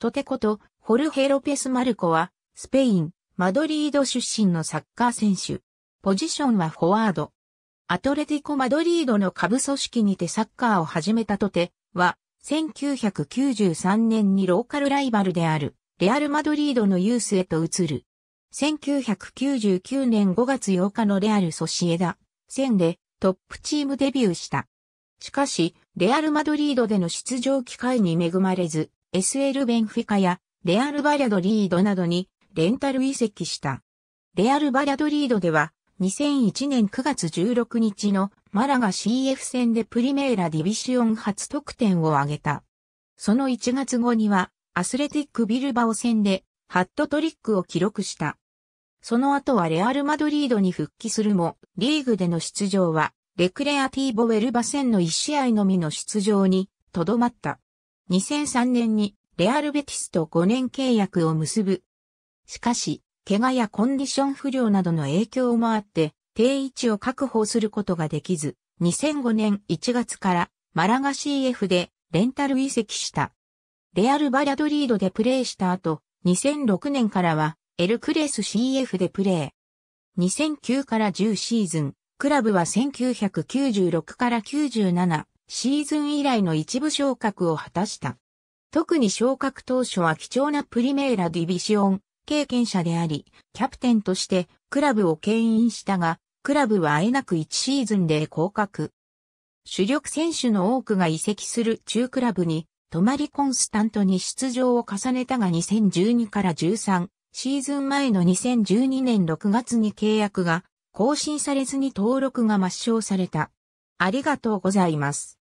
トテこと、ホルヘ・ロペス・マルコは、スペイン、マドリード出身のサッカー選手。ポジションはフォワード。アトレティコ・マドリードの下部組織にてサッカーを始めたとて、は、1993年にローカルライバルである、レアル・マドリードのユースへと移る。1999年5月8日のレアル・ソシエダ、戦でトップチームデビューした。しかし、レアル・マドリードでの出場機会に恵まれず、SL ベンフィカやレアル・バリャドリードなどにレンタル移籍した。レアル・バリャドリードでは2001年9月16日のマラガ CF 戦でプリメーラディビシオン初得点を挙げた。その1月後にはアスレティック・ビルバオ戦でハットトリックを記録した。その後はレアル・マドリードに復帰するも、リーグでの出場はレクレアティーボ・ウェルバ戦の1試合のみの出場にとどまった。2003年にレアルベティスと5年契約を結ぶ。しかし、怪我やコンディション不良などの影響もあって、定位置を確保することができず、2005年1月からマラガ CF でレンタル移籍した。レアル・バリャドリードでプレーした後、2006年からはエルクレス CF でプレー。2009から10シーズン、クラブは1996から97、シーズン以来の一部昇格を果たした。特に昇格当初は貴重なプリメーラディビシオン経験者であり、キャプテンとしてクラブを牽引したが、クラブはあえなく1シーズンで降格。主力選手の多くが移籍する中クラブに、泊まりコンスタントに出場を重ねたが2012から13、シーズン前の2012年6月に契約が更新されずに登録が抹消された。ありがとうございます。